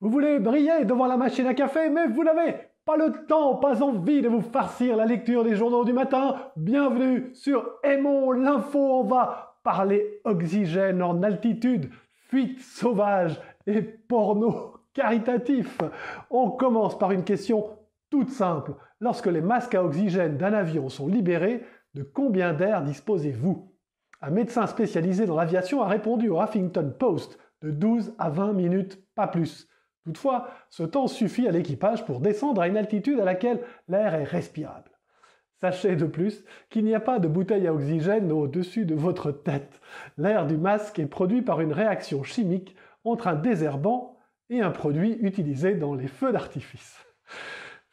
Vous voulez briller devant la machine à café, mais vous n'avez pas le temps, pas envie de vous farcir la lecture des journaux du matin. Bienvenue sur Aimons l'info, on va parler oxygène en altitude, fuite sauvage et porno caritatif. On commence par une question toute simple. Lorsque les masques à oxygène d'un avion sont libérés, de combien d'air disposez-vous Un médecin spécialisé dans l'aviation a répondu au Huffington Post de 12 à 20 minutes, pas plus. Toutefois, ce temps suffit à l'équipage pour descendre à une altitude à laquelle l'air est respirable. Sachez de plus qu'il n'y a pas de bouteille à oxygène au-dessus de votre tête. L'air du masque est produit par une réaction chimique entre un désherbant et un produit utilisé dans les feux d'artifice.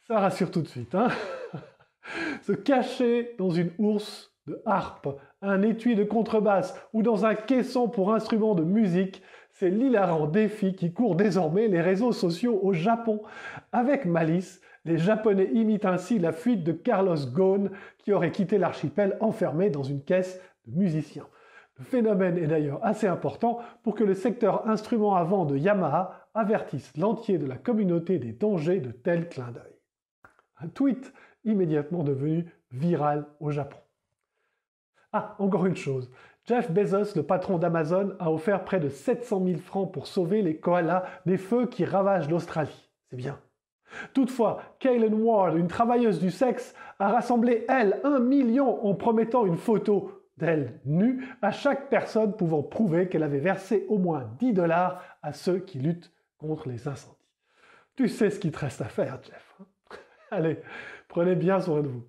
Ça rassure tout de suite, hein Se cacher dans une ourse de harpe, un étui de contrebasse ou dans un caisson pour instrument de musique c'est l'hilarant défi qui court désormais les réseaux sociaux au Japon. Avec malice, les Japonais imitent ainsi la fuite de Carlos Ghosn qui aurait quitté l'archipel enfermé dans une caisse de musiciens. Le phénomène est d'ailleurs assez important pour que le secteur instrument à vent de Yamaha avertisse l'entier de la communauté des dangers de tels clins d'œil. Un tweet immédiatement devenu viral au Japon. Ah, encore une chose, Jeff Bezos, le patron d'Amazon, a offert près de 700 000 francs pour sauver les koalas des feux qui ravagent l'Australie. C'est bien. Toutefois, Kaylin Ward, une travailleuse du sexe, a rassemblé, elle, un million en promettant une photo d'elle nue à chaque personne pouvant prouver qu'elle avait versé au moins 10 dollars à ceux qui luttent contre les incendies. Tu sais ce qu'il te reste à faire, Jeff. Hein Allez, prenez bien soin de vous.